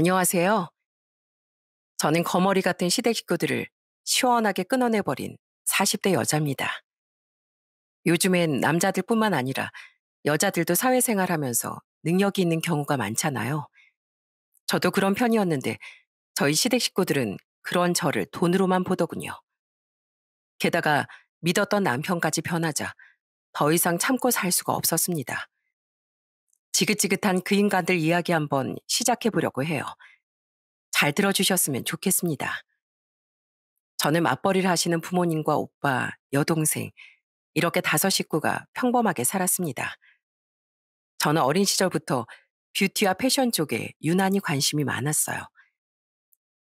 안녕하세요. 저는 거머리 같은 시댁 식구들을 시원하게 끊어내버린 40대 여자입니다. 요즘엔 남자들뿐만 아니라 여자들도 사회생활 하면서 능력이 있는 경우가 많잖아요. 저도 그런 편이었는데 저희 시댁 식구들은 그런 저를 돈으로만 보더군요. 게다가 믿었던 남편까지 변하자 더 이상 참고 살 수가 없었습니다. 지긋지긋한 그 인간들 이야기 한번 시작해 보려고 해요. 잘 들어주셨으면 좋겠습니다. 저는 맞벌이를 하시는 부모님과 오빠, 여동생, 이렇게 다섯 식구가 평범하게 살았습니다. 저는 어린 시절부터 뷰티와 패션 쪽에 유난히 관심이 많았어요.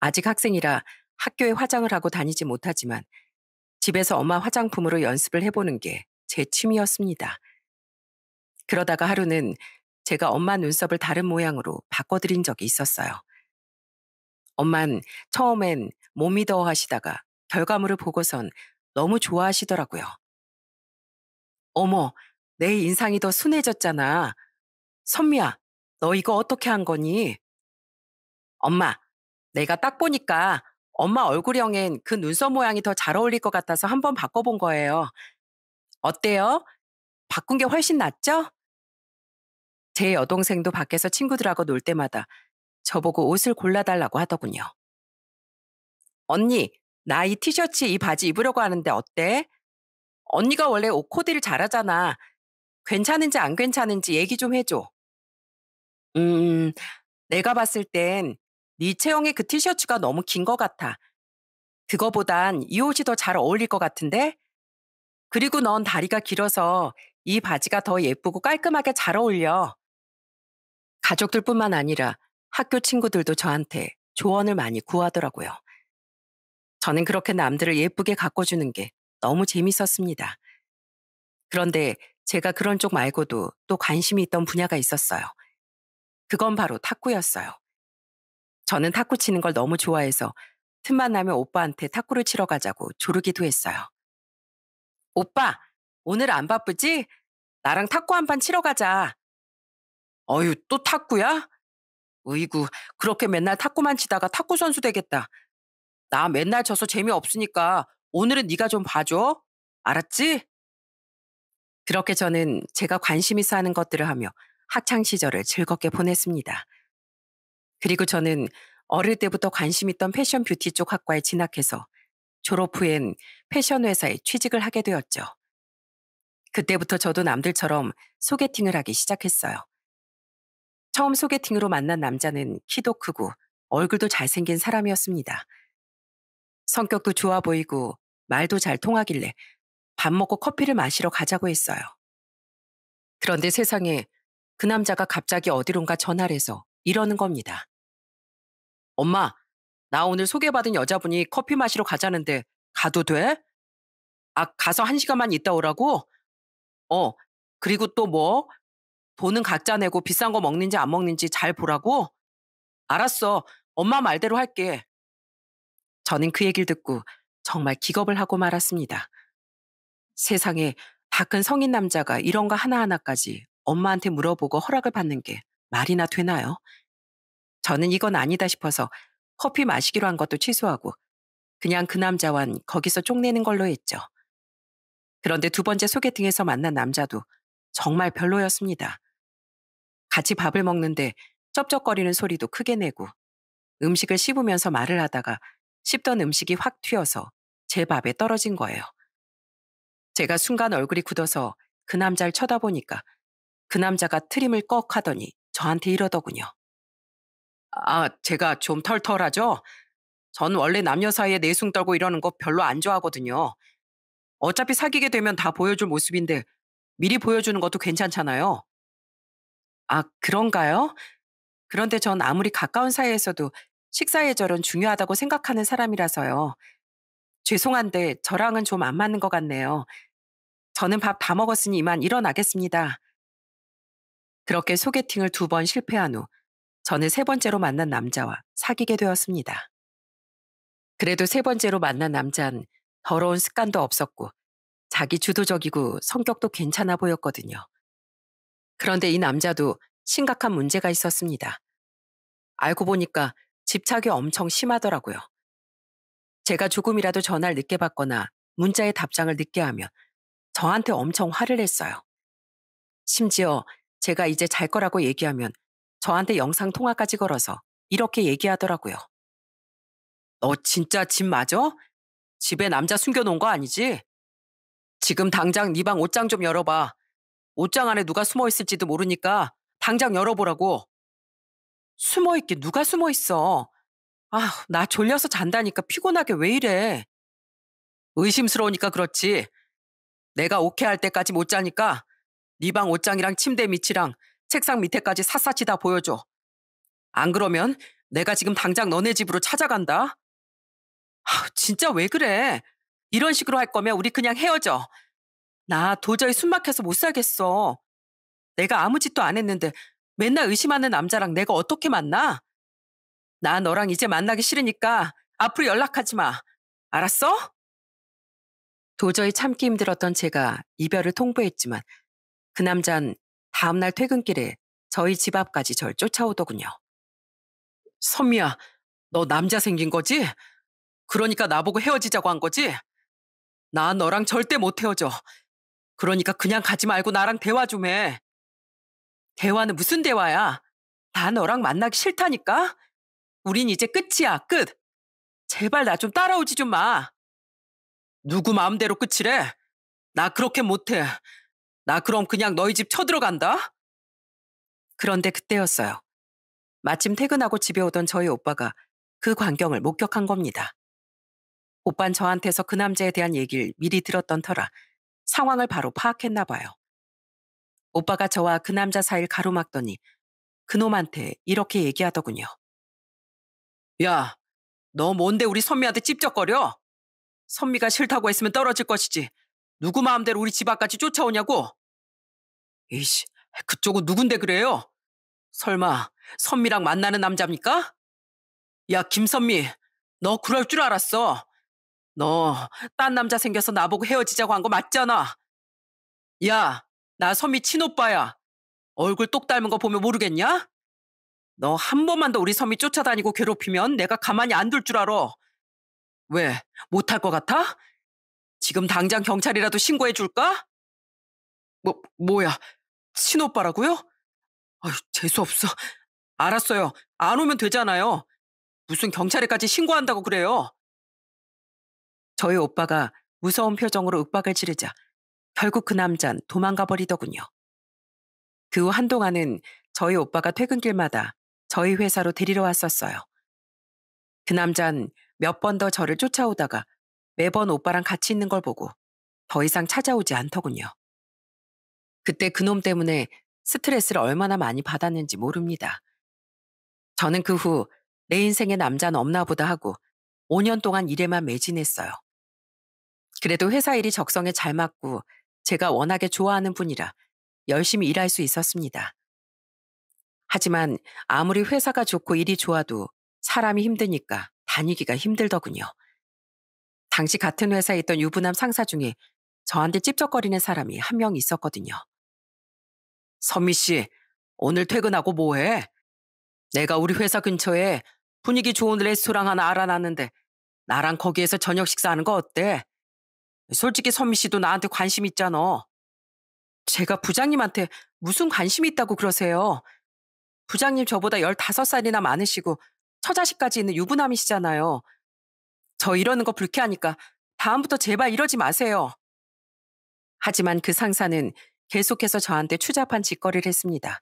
아직 학생이라 학교에 화장을 하고 다니지 못하지만 집에서 엄마 화장품으로 연습을 해보는 게 제 취미였습니다. 그러다가 하루는 제가 엄마 눈썹을 다른 모양으로 바꿔드린 적이 있었어요. 엄만 처음엔 몸이 더워 하시다가 결과물을 보고선 너무 좋아하시더라고요. 어머, 내 인상이 더 순해졌잖아. 선미야, 너 이거 어떻게 한 거니? 엄마, 내가 딱 보니까 엄마 얼굴형엔 그 눈썹 모양이 더 잘 어울릴 것 같아서 한번 바꿔본 거예요. 어때요? 바꾼 게 훨씬 낫죠? 제 여동생도 밖에서 친구들하고 놀 때마다 저보고 옷을 골라달라고 하더군요. 언니, 나 이 티셔츠, 이 바지 입으려고 하는데 어때? 언니가 원래 옷 코디를 잘하잖아. 괜찮은지 안 괜찮은지 얘기 좀 해줘. 음, 내가 봤을 땐 네 체형의 그 티셔츠가 너무 긴 것 같아. 그거보단 이 옷이 더 잘 어울릴 것 같은데? 그리고 넌 다리가 길어서 이 바지가 더 예쁘고 깔끔하게 잘 어울려. 가족들뿐만 아니라 학교 친구들도 저한테 조언을 많이 구하더라고요. 저는 그렇게 남들을 예쁘게 가꿔주는 게 너무 재밌었습니다. 그런데 제가 그런 쪽 말고도 또 관심이 있던 분야가 있었어요. 그건 바로 탁구였어요. 저는 탁구 치는 걸 너무 좋아해서 틈만 나면 오빠한테 탁구를 치러 가자고 조르기도 했어요. 오빠, 오늘 안 바쁘지? 나랑 탁구 한 판 치러 가자. 어휴, 또 탁구야? 으이구, 그렇게 맨날 탁구만 치다가 탁구 선수 되겠다. 나 맨날 져서 재미없으니까 오늘은 네가 좀 봐줘. 알았지? 그렇게 저는 제가 관심 있어 하는 것들을 하며 학창 시절을 즐겁게 보냈습니다. 그리고 저는 어릴 때부터 관심 있던 패션 뷰티 쪽 학과에 진학해서 졸업 후엔 패션 회사에 취직을 하게 되었죠. 그때부터 저도 남들처럼 소개팅을 하기 시작했어요. 처음 소개팅으로 만난 남자는 키도 크고 얼굴도 잘생긴 사람이었습니다. 성격도 좋아 보이고 말도 잘 통하길래 밥 먹고 커피를 마시러 가자고 했어요. 그런데 세상에 그 남자가 갑자기 어디론가 전화를 해서 이러는 겁니다. 엄마, 나 오늘 소개받은 여자분이 커피 마시러 가자는데 가도 돼? 아, 가서 한 시간만 있다 오라고? 어, 그리고 또 뭐? 돈은 각자 내고 비싼 거 먹는지 안 먹는지 잘 보라고? 알았어. 엄마 말대로 할게. 저는 그 얘기를 듣고 정말 기겁을 하고 말았습니다. 세상에 다 큰 성인 남자가 이런 거 하나하나까지 엄마한테 물어보고 허락을 받는 게 말이나 되나요? 저는 이건 아니다 싶어서 커피 마시기로 한 것도 취소하고 그냥 그 남자와는 거기서 쪽내는 걸로 했죠. 그런데 두 번째 소개팅에서 만난 남자도 정말 별로였습니다. 같이 밥을 먹는데 쩝쩝거리는 소리도 크게 내고 음식을 씹으면서 말을 하다가 씹던 음식이 확 튀어서 제 밥에 떨어진 거예요. 제가 순간 얼굴이 굳어서 그 남자를 쳐다보니까 그 남자가 트림을 꺽 하더니 저한테 이러더군요. 아, 제가 좀 털털하죠? 전 원래 남녀 사이에 내숭 떨고 이러는 거 별로 안 좋아하거든요. 어차피 사귀게 되면 다 보여줄 모습인데 미리 보여주는 것도 괜찮잖아요. 아, 그런가요? 그런데 전 아무리 가까운 사이에서도 식사 예절은 중요하다고 생각하는 사람이라서요. 죄송한데 저랑은 좀 안 맞는 것 같네요. 저는 밥 다 먹었으니 이만 일어나겠습니다. 그렇게 소개팅을 두 번 실패한 후 저는 세 번째로 만난 남자와 사귀게 되었습니다. 그래도 세 번째로 만난 남자는 더러운 습관도 없었고 자기 주도적이고 성격도 괜찮아 보였거든요. 그런데 이 남자도 심각한 문제가 있었습니다. 알고 보니까 집착이 엄청 심하더라고요. 제가 조금이라도 전화를 늦게 받거나 문자의 답장을 늦게 하면 저한테 엄청 화를 냈어요. 심지어 제가 이제 잘 거라고 얘기하면 저한테 영상 통화까지 걸어서 이렇게 얘기하더라고요. 너 진짜 집 맞어? 집에 남자 숨겨놓은 거 아니지? 지금 당장 네 방 옷장 좀 열어봐. 옷장 안에 누가 숨어 있을지도 모르니까 당장 열어보라고. 숨어 있게 누가 숨어 있어? 아, 나 졸려서 잔다니까 피곤하게 왜 이래? 의심스러우니까 그렇지. 내가 오케이 할 때까지 못 자니까 네 방 옷장이랑 침대 밑이랑 책상 밑에까지 샅샅이 다 보여줘. 안 그러면 내가 지금 당장 너네 집으로 찾아간다. 아, 진짜 왜 그래? 이런 식으로 할 거면 우리 그냥 헤어져. 나 도저히 숨 막혀서 못 살겠어. 내가 아무 짓도 안 했는데 맨날 의심하는 남자랑 내가 어떻게 만나? 나 너랑 이제 만나기 싫으니까 앞으로 연락하지 마. 알았어? 도저히 참기 힘들었던 제가 이별을 통보했지만 그남잔 다음날 퇴근길에 저희 집 앞까지 절 쫓아오더군요. 선미야, 너 남자 생긴 거지? 그러니까 나보고 헤어지자고 한 거지? 나 너랑 절대 못 헤어져. 그러니까 그냥 가지 말고 나랑 대화 좀 해. 대화는 무슨 대화야? 나 너랑 만나기 싫다니까? 우린 이제 끝이야, 끝. 제발 나 좀 따라오지 좀 마. 누구 마음대로 끝이래? 나 그렇게 못해. 나 그럼 그냥 너희 집 쳐들어간다? 그런데 그때였어요. 마침 퇴근하고 집에 오던 저희 오빠가 그 광경을 목격한 겁니다. 오빤 저한테서 그 남자에 대한 얘기를 미리 들었던 터라 상황을 바로 파악했나 봐요. 오빠가 저와 그 남자 사이를 가로막더니 그놈한테 이렇게 얘기하더군요. 야, 너 뭔데 우리 선미한테 찝쩍거려? 선미가 싫다고 했으면 떨어질 것이지. 누구 마음대로 우리 집 앞까지 쫓아오냐고? 이씨, 그쪽은 누군데 그래요? 설마 선미랑 만나는 남자입니까? 야, 김선미, 너 그럴 줄 알았어. 너딴 남자 생겨서 나보고 헤어지자고 한 거 맞잖아. 야, 나 섬이 친오빠야. 얼굴 똑 닮은 거 보면 모르겠냐? 너 한 번만 더 우리 섬이 쫓아다니고 괴롭히면 내가 가만히 안 둘 줄 알아. 왜, 못할 것 같아? 지금 당장 경찰이라도 신고해 줄까? 뭐, 뭐야, 친오빠라고요? 아휴 재수없어. 알았어요. 안 오면 되잖아요. 무슨 경찰에까지 신고한다고 그래요. 저희 오빠가 무서운 표정으로 윽박을 치르자 결국 그 남잔 도망가 버리더군요. 그 후 한동안은 저희 오빠가 퇴근길마다 저희 회사로 데리러 왔었어요. 그 남잔 몇 번 더 저를 쫓아오다가 매번 오빠랑 같이 있는 걸 보고 더 이상 찾아오지 않더군요. 그때 그 놈 때문에 스트레스를 얼마나 많이 받았는지 모릅니다. 저는 그 후 내 인생에 남잔 없나 보다 하고 5년 동안 일에만 매진했어요. 그래도 회사 일이 적성에 잘 맞고 제가 워낙에 좋아하는 분이라 열심히 일할 수 있었습니다. 하지만 아무리 회사가 좋고 일이 좋아도 사람이 힘드니까 다니기가 힘들더군요. 당시 같은 회사에 있던 유부남 상사 중에 저한테 찝쩍거리는 사람이 한 명 있었거든요. 선미 씨, 오늘 퇴근하고 뭐해? 내가 우리 회사 근처에 분위기 좋은 레스토랑 하나 알아놨는데 나랑 거기에서 저녁 식사하는 거 어때? 솔직히 선미 씨도 나한테 관심 있잖아. 제가 부장님한테 무슨 관심이 있다고 그러세요. 부장님 저보다 15살이나 많으시고 처자식까지 있는 유부남이시잖아요. 저 이러는 거 불쾌하니까 다음부터 제발 이러지 마세요. 하지만 그 상사는 계속해서 저한테 추잡한 짓거리를 했습니다.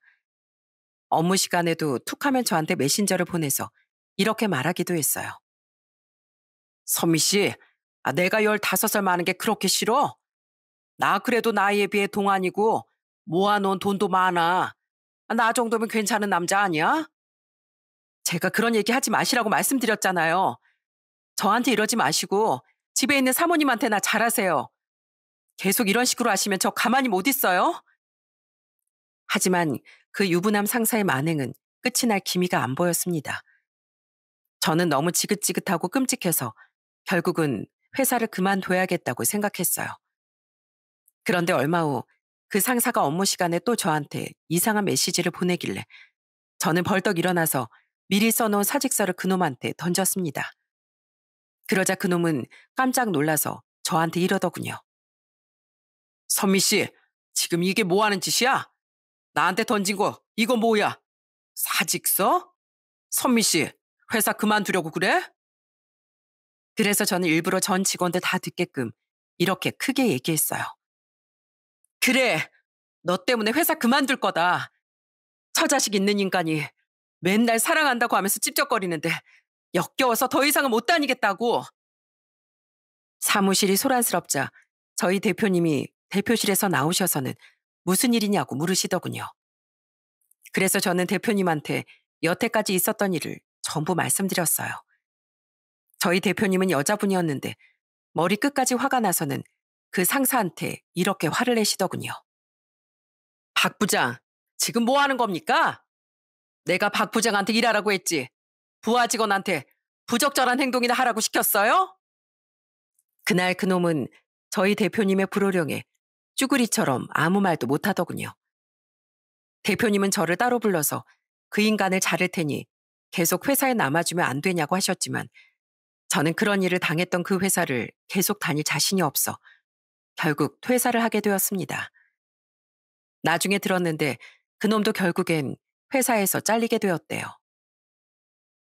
업무 시간에도 툭하면 저한테 메신저를 보내서 이렇게 말하기도 했어요. 선미 씨, 아, 내가 15살 많은 게 그렇게 싫어? 나 그래도 나이에 비해 동안이고 모아놓은 돈도 많아. 아, 나 정도면 괜찮은 남자 아니야? 제가 그런 얘기 하지 마시라고 말씀드렸잖아요. 저한테 이러지 마시고 집에 있는 사모님한테나 잘하세요. 계속 이런 식으로 하시면 저 가만히 못 있어요. 하지만 그 유부남 상사의 만행은 끝이 날 기미가 안 보였습니다. 저는 너무 지긋지긋하고 끔찍해서 결국은 회사를 그만둬야겠다고 생각했어요. 그런데 얼마 후 그 상사가 업무 시간에 또 저한테 이상한 메시지를 보내길래 저는 벌떡 일어나서 미리 써놓은 사직서를 그놈한테 던졌습니다. 그러자 그놈은 깜짝 놀라서 저한테 이러더군요. 선미 씨, 지금 이게 뭐 하는 짓이야? 나한테 던진 거, 이거 뭐야? 사직서? 선미 씨, 회사 그만두려고 그래? 그래서 저는 일부러 전 직원들 다 듣게끔 이렇게 크게 얘기했어요. 그래, 너 때문에 회사 그만둘 거다. 처자식 있는 인간이 맨날 사랑한다고 하면서 찝쩍거리는데 역겨워서 더 이상은 못 다니겠다고. 사무실이 소란스럽자 저희 대표님이 대표실에서 나오셔서는 무슨 일이냐고 물으시더군요. 그래서 저는 대표님한테 여태까지 있었던 일을 전부 말씀드렸어요. 저희 대표님은 여자분이었는데 머리 끝까지 화가 나서는 그 상사한테 이렇게 화를 내시더군요. 박 부장, 지금 뭐 하는 겁니까? 내가 박 부장한테 일하라고 했지. 부하 직원한테 부적절한 행동이나 하라고 시켰어요? 그날 그놈은 저희 대표님의 불호령에 쭈구리처럼 아무 말도 못하더군요. 대표님은 저를 따로 불러서 그 인간을 자를 테니 계속 회사에 남아주면 안 되냐고 하셨지만 저는 그런 일을 당했던 그 회사를 계속 다닐 자신이 없어 결국 퇴사를 하게 되었습니다. 나중에 들었는데 그놈도 결국엔 회사에서 잘리게 되었대요.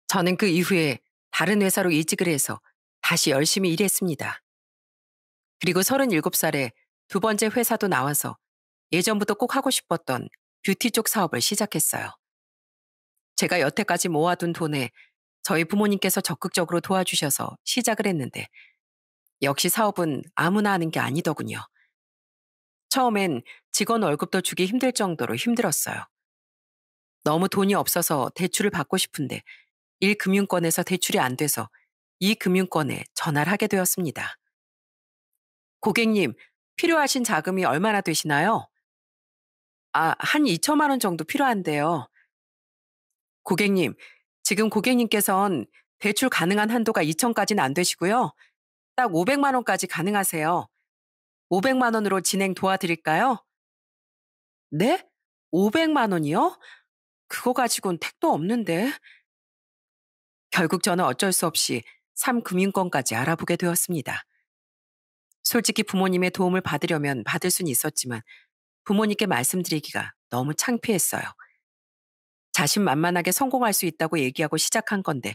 저는 그 이후에 다른 회사로 이직을 해서 다시 열심히 일했습니다. 그리고 37살에 두 번째 회사도 나와서 예전부터 꼭 하고 싶었던 뷰티 쪽 사업을 시작했어요. 제가 여태까지 모아둔 돈에 저희 부모님께서 적극적으로 도와주셔서 시작을 했는데 역시 사업은 아무나 하는 게 아니더군요. 처음엔 직원 월급도 주기 힘들 정도로 힘들었어요. 너무 돈이 없어서 대출을 받고 싶은데 1금융권에서 대출이 안 돼서 2금융권에 전화를 하게 되었습니다. 고객님, 필요하신 자금이 얼마나 되시나요? 아, 한 2천만 원 정도 필요한데요. 고객님, 지금 고객님께선 대출 가능한 한도가 2천까지는 안 되시고요. 딱 500만 원까지 가능하세요. 500만 원으로 진행 도와드릴까요? 네? 500만 원이요? 그거 가지고는 택도 없는데. 결국 저는 어쩔 수 없이 3금융권까지 알아보게 되었습니다. 솔직히 부모님의 도움을 받으려면 받을 수는 있었지만 부모님께 말씀드리기가 너무 창피했어요. 자신만만하게 성공할 수 있다고 얘기하고 시작한 건데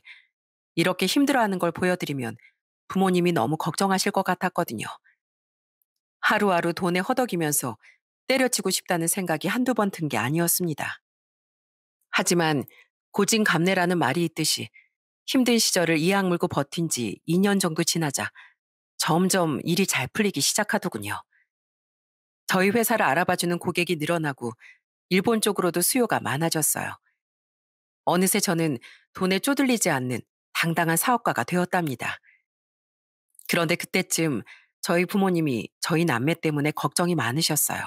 이렇게 힘들어하는 걸 보여드리면 부모님이 너무 걱정하실 것 같았거든요. 하루하루 돈에 허덕이면서 때려치고 싶다는 생각이 한두 번 든 게 아니었습니다. 하지만 고진감래라는 말이 있듯이 힘든 시절을 이악 물고 버틴 지 2년 정도 지나자 점점 일이 잘 풀리기 시작하더군요. 저희 회사를 알아봐주는 고객이 늘어나고 일본 쪽으로도 수요가 많아졌어요. 어느새 저는 돈에 쪼들리지 않는 당당한 사업가가 되었답니다. 그런데 그때쯤 저희 부모님이 저희 남매 때문에 걱정이 많으셨어요.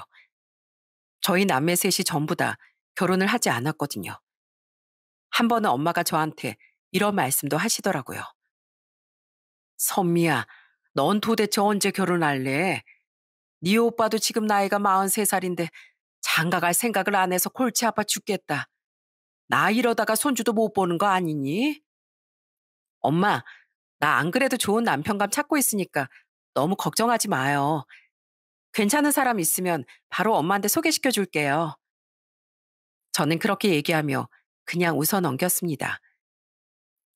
저희 남매 셋이 전부 다 결혼을 하지 않았거든요. 한 번은 엄마가 저한테 이런 말씀도 하시더라고요. 선미야, 넌 도대체 언제 결혼할래? 네 오빠도 지금 나이가 43살인데 장가갈 생각을 안 해서 골치 아파 죽겠다. 나 이러다가 손주도 못 보는 거 아니니? 엄마, 나 안 그래도 좋은 남편감 찾고 있으니까 너무 걱정하지 마요. 괜찮은 사람 있으면 바로 엄마한테 소개시켜 줄게요. 저는 그렇게 얘기하며 그냥 웃어 넘겼습니다.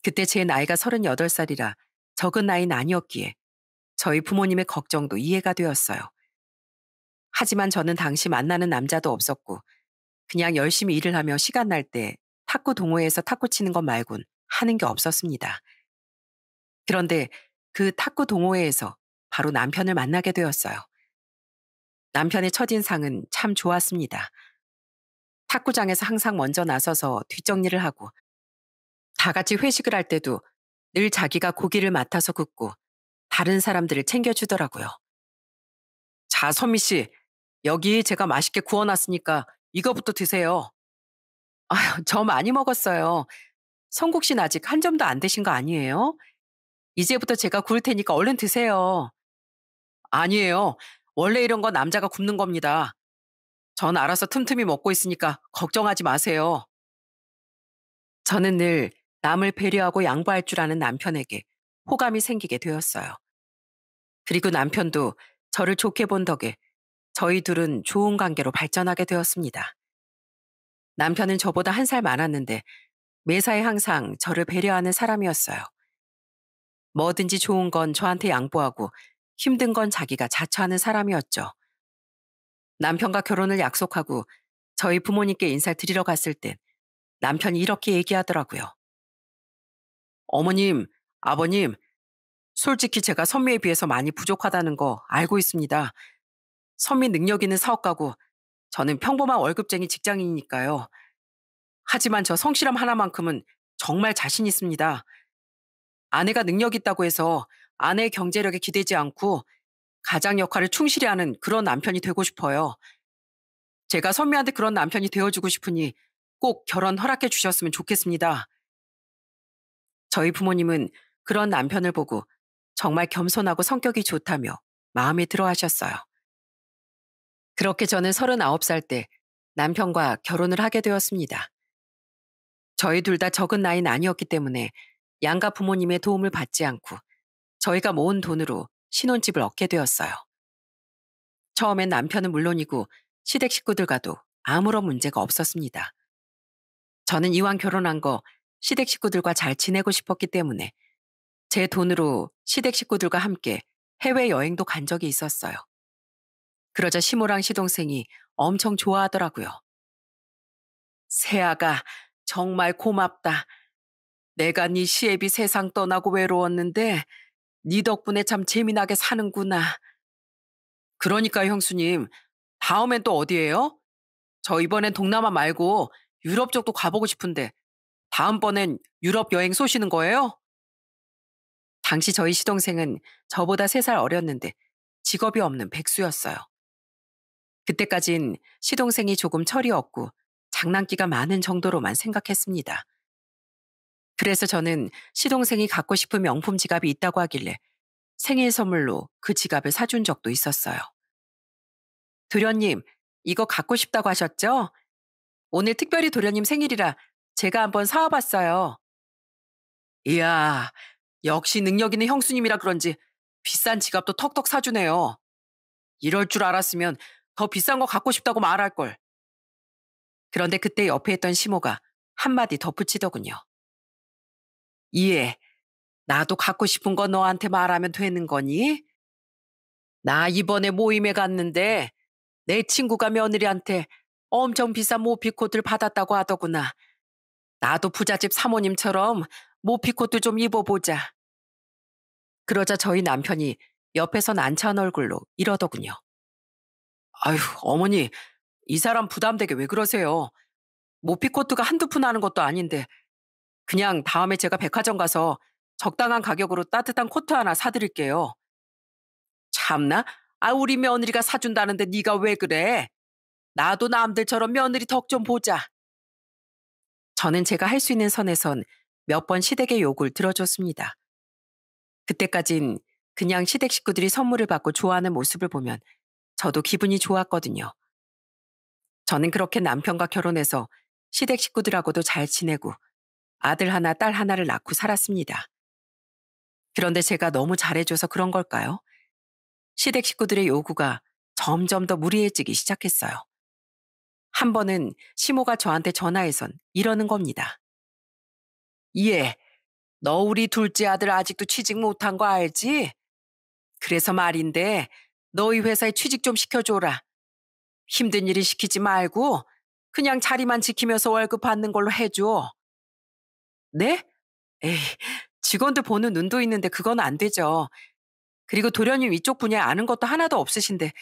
그때 제 나이가 38살이라 적은 나이는 아니었기에 저희 부모님의 걱정도 이해가 되었어요. 하지만 저는 당시 만나는 남자도 없었고 그냥 열심히 일을 하며 시간 날때 탁구 동호회에서 탁구 치는 것 말곤 하는 게 없었습니다. 그런데 그 탁구 동호회에서 바로 남편을 만나게 되었어요. 남편의 첫인상은 참 좋았습니다. 탁구장에서 항상 먼저 나서서 뒷정리를 하고 다 같이 회식을 할 때도 늘 자기가 고기를 맡아서 굽고 다른 사람들을 챙겨주더라고요. 자, 선미 씨, 여기 제가 맛있게 구워놨으니까 이거부터 드세요. 아휴, 저 많이 먹었어요. 성국 씨는 아직 한 점도 안 드신 거 아니에요? 이제부터 제가 굴 테니까 얼른 드세요. 아니에요. 원래 이런 거 남자가 굽는 겁니다. 전 알아서 틈틈이 먹고 있으니까 걱정하지 마세요. 저는 늘 남을 배려하고 양보할 줄 아는 남편에게 호감이 생기게 되었어요. 그리고 남편도 저를 좋게 본 덕에 저희 둘은 좋은 관계로 발전하게 되었습니다. 남편은 저보다 한 살 많았는데 매사에 항상 저를 배려하는 사람이었어요. 뭐든지 좋은 건 저한테 양보하고 힘든 건 자기가 자처하는 사람이었죠. 남편과 결혼을 약속하고 저희 부모님께 인사 드리러 갔을 땐 남편이 이렇게 얘기하더라고요. 어머님, 아버님, 솔직히 제가 선미에 비해서 많이 부족하다는 거 알고 있습니다. 선미 능력 있는 사업가고 저는 평범한 월급쟁이 직장인이니까요. 하지만 저 성실함 하나만큼은 정말 자신 있습니다. 아내가 능력 있다고 해서 아내의 경제력에 기대지 않고 가장 역할을 충실히 하는 그런 남편이 되고 싶어요. 제가 선미한테 그런 남편이 되어주고 싶으니 꼭 결혼 허락해 주셨으면 좋겠습니다. 저희 부모님은 그런 남편을 보고 정말 겸손하고 성격이 좋다며 마음에 들어 하셨어요. 그렇게 저는 39살 때 남편과 결혼을 하게 되었습니다. 저희 둘 다 적은 나이는 아니었기 때문에 양가 부모님의 도움을 받지 않고 저희가 모은 돈으로 신혼집을 얻게 되었어요. 처음엔 남편은 물론이고 시댁 식구들과도 아무런 문제가 없었습니다. 저는 이왕 결혼한 거 시댁 식구들과 잘 지내고 싶었기 때문에 제 돈으로 시댁 식구들과 함께 해외여행도 간 적이 있었어요. 그러자 시모랑 시동생이 엄청 좋아하더라고요. 세아가 정말 고맙다. 내가 네 시애비 세상 떠나고 외로웠는데 네 덕분에 참 재미나게 사는구나. 그러니까 형수님, 다음엔 또 어디예요? 저 이번엔 동남아 말고 유럽 쪽도 가보고 싶은데 다음번엔 유럽 여행 쏘시는 거예요? 당시 저희 시동생은 저보다 세 살 어렸는데 직업이 없는 백수였어요. 그때까진 시동생이 조금 철이 없고 장난기가 많은 정도로만 생각했습니다. 그래서 저는 시동생이 갖고 싶은 명품 지갑이 있다고 하길래 생일 선물로 그 지갑을 사준 적도 있었어요. 도련님, 이거 갖고 싶다고 하셨죠? 오늘 특별히 도련님 생일이라 제가 한번 사와봤어요. 이야, 역시 능력 있는 형수님이라 그런지 비싼 지갑도 턱턱 사주네요. 이럴 줄 알았으면 더 비싼 거 갖고 싶다고 말할 걸. 그런데 그때 옆에 있던 시모가 한마디 덧붙이더군요. 이해, 나도 갖고 싶은 거 너한테 말하면 되는 거니? 나 이번에 모임에 갔는데 내 친구가 며느리한테 엄청 비싼 모피코트를 받았다고 하더구나. 나도 부잣집 사모님처럼 모피코트 좀 입어보자. 그러자 저희 남편이 옆에서 난처한 얼굴로 이러더군요. 아휴, 어머니, 이 사람 부담되게 왜 그러세요? 모피코트가 한두 푼 하는 것도 아닌데 그냥 다음에 제가 백화점 가서 적당한 가격으로 따뜻한 코트 하나 사드릴게요. 참나? 아 우리 며느리가 사준다는데 네가 왜 그래? 나도 남들처럼 며느리 덕 좀 보자. 저는 제가 할 수 있는 선에선 몇 번 시댁의 욕을 들어줬습니다. 그때까진 그냥 시댁 식구들이 선물을 받고 좋아하는 모습을 보면 저도 기분이 좋았거든요. 저는 그렇게 남편과 결혼해서 시댁 식구들하고도 잘 지내고 아들 하나, 딸 하나를 낳고 살았습니다. 그런데 제가 너무 잘해줘서 그런 걸까요? 시댁 식구들의 요구가 점점 더 무리해지기 시작했어요. 한 번은 시모가 저한테 전화해선 이러는 겁니다. 예, 너 우리 둘째 아들 아직도 취직 못한 거 알지? 그래서 말인데 너희 회사에 취직 좀 시켜줘라. 힘든 일이 시키지 말고 그냥 자리만 지키면서 월급 받는 걸로 해줘. 네? 에이, 직원들 보는 눈도 있는데 그건 안 되죠. 그리고 도련님 이쪽 분야 아는 것도 하나도 없으신데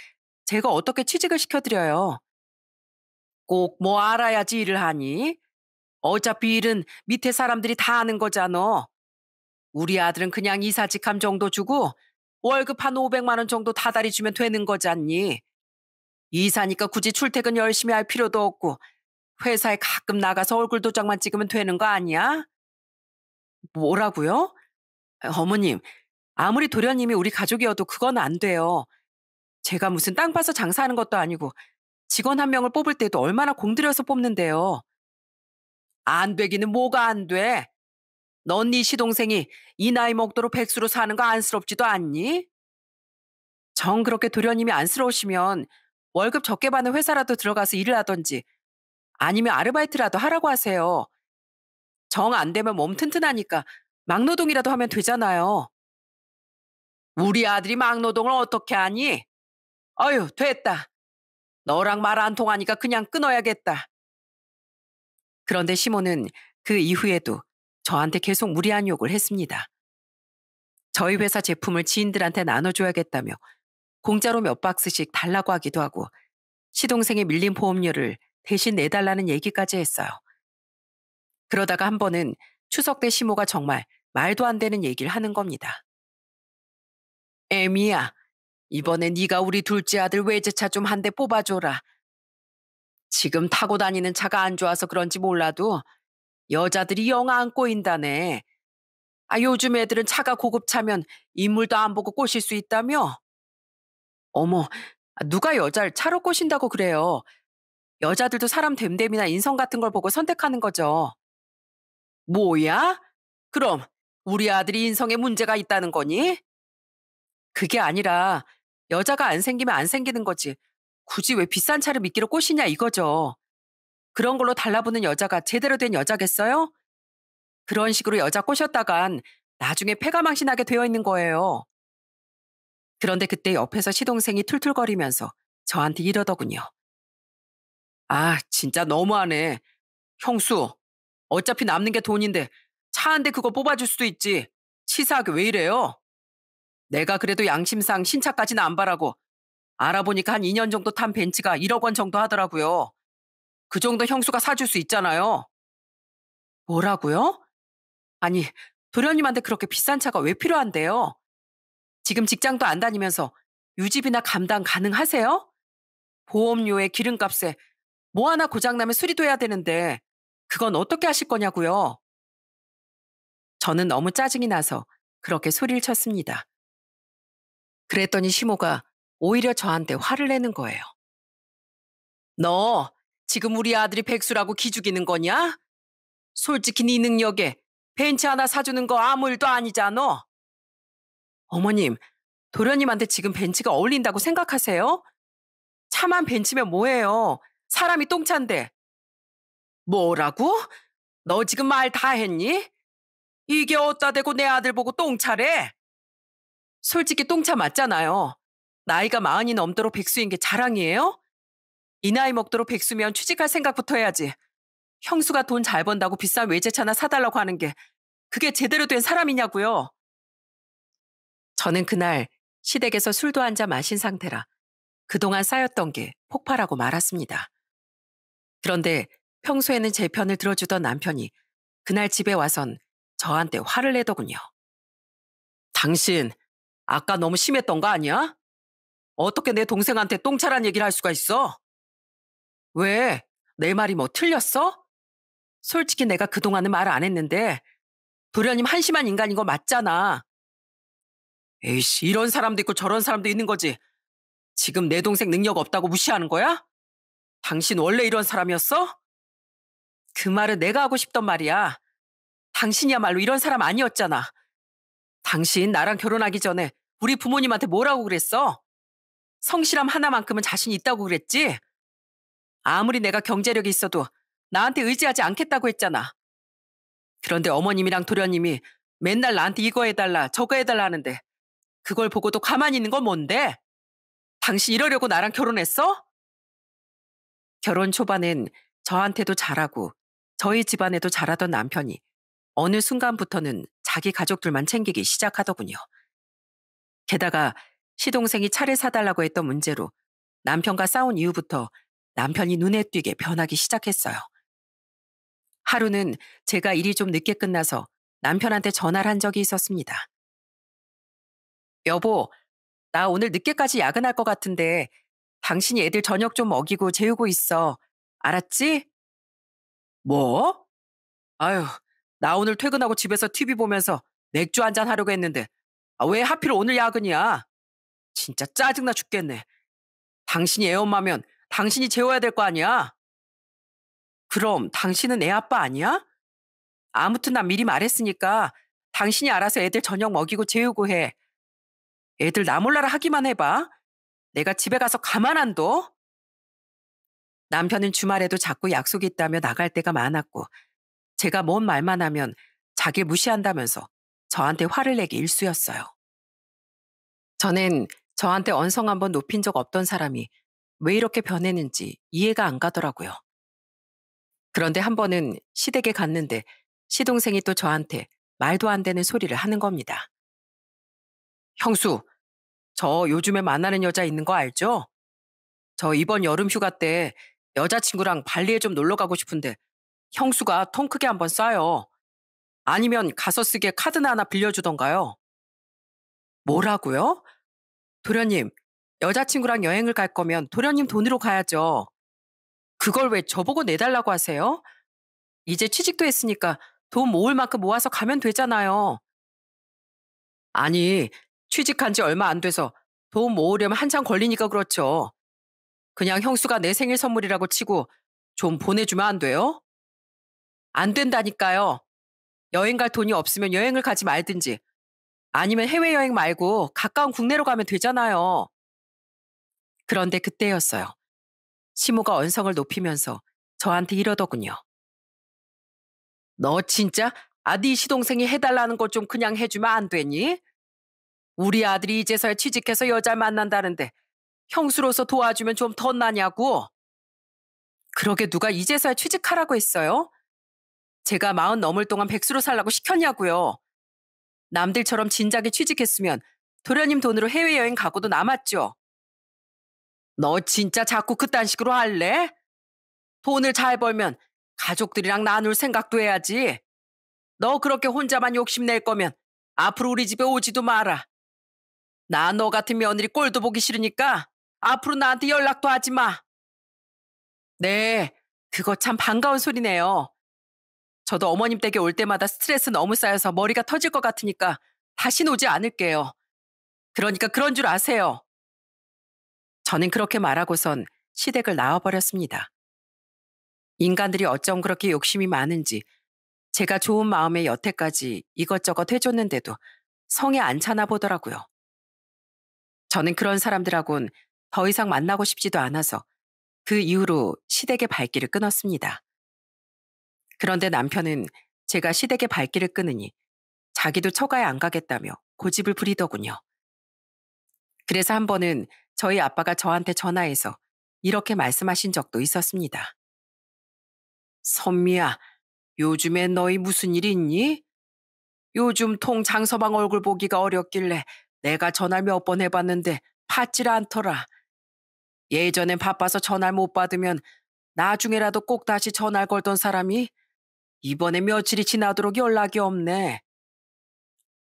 제가 어떻게 취직을 시켜드려요? 꼭 뭐 알아야지 일을 하니? 어차피 일은 밑에 사람들이 다 아는 거잖아. 우리 아들은 그냥 이사직함 정도 주고 월급 한 500만 원 정도 다달이 주면 되는 거잖니. 지 이사니까 굳이 출퇴근 열심히 할 필요도 없고 회사에 가끔 나가서 얼굴 도장만 찍으면 되는 거 아니야? 뭐라고요? 어머님, 아무리 도련님이 우리 가족이어도 그건 안 돼요. 제가 무슨 땅 파서 장사하는 것도 아니고 직원 한 명을 뽑을 때도 얼마나 공들여서 뽑는데요. 안 되기는 뭐가 안 돼. 넌네 시동생이 이 나이 먹도록 백수로 사는 거 안쓰럽지도 않니? 정 그렇게 도련님이 안쓰러우시면 월급 적게 받는 회사라도 들어가서 일을 하던지 아니면 아르바이트라도 하라고 하세요. 정 안 되면 몸 튼튼하니까 막노동이라도 하면 되잖아요. 우리 아들이 막노동을 어떻게 하니? 어휴, 됐다. 너랑 말 안 통하니까 그냥 끊어야겠다. 그런데 시모는그 이후에도 저한테 계속 무리한 욕을 했습니다. 저희 회사 제품을 지인들한테 나눠줘야겠다며 공짜로 몇 박스씩 달라고 하기도 하고 시동생의 밀린 보험료를 대신 내달라는 얘기까지 했어요. 그러다가 한 번은 추석 때 시모가 정말 말도 안 되는 얘기를 하는 겁니다. 에미야, 이번에 네가 우리 둘째 아들 외제차 좀 한 대 뽑아줘라. 지금 타고 다니는 차가 안 좋아서 그런지 몰라도 여자들이 영 안 꼬인다네. 아, 요즘 애들은 차가 고급차면 인물도 안 보고 꼬실 수 있다며? 어머, 아, 누가 여자를 차로 꼬신다고 그래요. 여자들도 사람 됨됨이나 인성 같은 걸 보고 선택하는 거죠. 뭐야? 그럼 우리 아들이 인성에 문제가 있다는 거니? 그게 아니라 여자가 안 생기면 안 생기는 거지. 굳이 왜 비싼 차를 믿기로 꼬시냐 이거죠. 그런 걸로 달라붙는 여자가 제대로 된 여자겠어요? 그런 식으로 여자 꼬셨다간 나중에 폐가망신하게 되어 있는 거예요. 그런데 그때 옆에서 시동생이 툴툴거리면서 저한테 이러더군요. 아, 진짜 너무하네. 형수, 어차피 남는 게 돈인데 차 한 대 그거 뽑아줄 수도 있지. 치사하게 왜 이래요? 내가 그래도 양심상 신차까지는 안 바라고 알아보니까 한 2년 정도 탄 벤츠가 1억 원 정도 하더라고요. 그 정도 형수가 사줄 수 있잖아요. 뭐라고요? 아니, 도련님한테 그렇게 비싼 차가 왜 필요한데요? 지금 직장도 안 다니면서 유지비나 감당 가능하세요? 보험료에 기름값에 뭐 하나 고장나면 수리도 해야 되는데 그건 어떻게 하실 거냐고요? 저는 너무 짜증이 나서 그렇게 소리를 쳤습니다. 그랬더니 시모가 오히려 저한테 화를 내는 거예요. 너 지금 우리 아들이 백수라고 기죽이는 거냐? 솔직히 네 능력에 벤츠 하나 사주는 거 아무 일도 아니잖아. 어머님, 도련님한테 지금 벤츠가 어울린다고 생각하세요? 차만 벤츠면 뭐해요 사람이 똥찬데. 뭐라고? 너 지금 말 다 했니? 이게 어따 대고 내 아들 보고 똥차래? 솔직히 똥차 맞잖아요. 나이가 마흔이 넘도록 백수인 게 자랑이에요? 이 나이 먹도록 백수면 취직할 생각부터 해야지. 형수가 돈 잘 번다고 비싼 외제차나 사달라고 하는 게 그게 제대로 된 사람이냐고요. 저는 그날 시댁에서 술도 한 잔 마신 상태라 그동안 쌓였던 게 폭발하고 말았습니다. 그런데 평소에는 제 편을 들어주던 남편이 그날 집에 와선 저한테 화를 내더군요. 당신 아까 너무 심했던 거 아니야? 어떻게 내 동생한테 똥차란 얘기를 할 수가 있어? 왜? 내 말이 뭐 틀렸어? 솔직히 내가 그동안은 말 안 했는데 불현님 한심한 인간인 거 맞잖아. 에이씨 이런 사람도 있고 저런 사람도 있는 거지. 지금 내 동생 능력 없다고 무시하는 거야? 당신 원래 이런 사람이었어? 그 말은 내가 하고 싶던 말이야. 당신이야말로 이런 사람 아니었잖아. 당신 나랑 결혼하기 전에 우리 부모님한테 뭐라고 그랬어? 성실함 하나만큼은 자신 있다고 그랬지? 아무리 내가 경제력이 있어도 나한테 의지하지 않겠다고 했잖아. 그런데 어머님이랑 도련님이 맨날 나한테 이거 해달라 저거 해달라 하는데 그걸 보고도 가만히 있는 건 뭔데? 당신 이러려고 나랑 결혼했어? 결혼 초반엔 저한테도 잘하고 저희 집안에도 잘하던 남편이 어느 순간부터는 자기 가족들만 챙기기 시작하더군요. 게다가 시동생이 차를 사달라고 했던 문제로 남편과 싸운 이후부터 남편이 눈에 띄게 변하기 시작했어요. 하루는 제가 일이 좀 늦게 끝나서 남편한테 전화를 한 적이 있었습니다. 여보, 나 오늘 늦게까지 야근할 것 같은데 당신이 애들 저녁 좀 먹이고 재우고 있어. 알았지? 뭐? 아유, 나 오늘 퇴근하고 집에서 TV 보면서 맥주 한 잔 하려고 했는데 아, 왜 하필 오늘 야근이야? 진짜 짜증나 죽겠네. 당신이 애엄마면 당신이 재워야 될 거 아니야? 그럼 당신은 애 아빠 아니야? 아무튼 난 미리 말했으니까 당신이 알아서 애들 저녁 먹이고 재우고 해. 애들 나 몰라라 하기만 해봐. 내가 집에 가서 가만 안 둬. 남편은 주말에도 자꾸 약속이 있다며 나갈 때가 많았고 제가 뭔 말만 하면 자기 무시한다면서 저한테 화를 내기 일쑤였어요. 저는 저한테 언성 한번 높인 적 없던 사람이 왜 이렇게 변했는지 이해가 안 가더라고요. 그런데 한 번은 시댁에 갔는데 시동생이 또 저한테 말도 안 되는 소리를 하는 겁니다. 형수, 저 요즘에 만나는 여자 있는 거 알죠? 저 이번 여름 휴가 때 여자친구랑 발리에 좀 놀러 가고 싶은데 형수가 통 크게 한 번 싸요. 아니면 가서 쓰게 카드나 하나 빌려주던가요. 뭐라고요? 도련님, 여자친구랑 여행을 갈 거면 도련님 돈으로 가야죠. 그걸 왜 저보고 내달라고 하세요? 이제 취직도 했으니까 돈 모을 만큼 모아서 가면 되잖아요. 아니, 취직한 지 얼마 안 돼서 돈 모으려면 한참 걸리니까 그렇죠. 그냥 형수가 내 생일 선물이라고 치고 좀 보내주면 안 돼요? 안 된다니까요. 여행 갈 돈이 없으면 여행을 가지 말든지 아니면 해외여행 말고 가까운 국내로 가면 되잖아요. 그런데 그때였어요. 시모가 언성을 높이면서 저한테 이러더군요. 너 진짜 아디 시동생이 해달라는 것 좀 그냥 해주면 안 되니? 우리 아들이 이제서야 취직해서 여자 만난다는데 형수로서 도와주면 좀더나냐고 그러게 누가 이제서야 취직하라고 했어요? 제가 마흔 넘을 동안 백수로 살라고 시켰냐고요. 남들처럼 진작에 취직했으면 도련님 돈으로 해외여행 가고도 남았죠. 너 진짜 자꾸 그딴 식으로 할래? 돈을 잘 벌면 가족들이랑 나눌 생각도 해야지. 너 그렇게 혼자만 욕심낼 거면 앞으로 우리 집에 오지도 마라. 나 너 같은 며느리 꼴도 보기 싫으니까 앞으로 나한테 연락도 하지 마. 네, 그거 참 반가운 소리네요. 저도 어머님 댁에 올 때마다 스트레스 너무 쌓여서 머리가 터질 것 같으니까 다시 오지 않을게요. 그러니까 그런 줄 아세요. 저는 그렇게 말하고선 시댁을 나와버렸습니다. 인간들이 어쩜 그렇게 욕심이 많은지 제가 좋은 마음에 여태까지 이것저것 해줬는데도 성에 안 차나 보더라고요. 저는 그런 사람들하곤 더 이상 만나고 싶지도 않아서 그 이후로 시댁의 발길을 끊었습니다. 그런데 남편은 제가 시댁의 발길을 끊으니 자기도 처가에 안 가겠다며 고집을 부리더군요. 그래서 한 번은 저희 아빠가 저한테 전화해서 이렇게 말씀하신 적도 있었습니다. 선미야, 요즘에 너희 무슨 일 있니? 요즘 통 장서방 얼굴 보기가 어렵길래 내가 전화를 몇 번 해봤는데 받질 않더라. 예전엔 바빠서 전화를 못 받으면 나중에라도 꼭 다시 전화를 걸던 사람이 이번에 며칠이 지나도록 연락이 없네.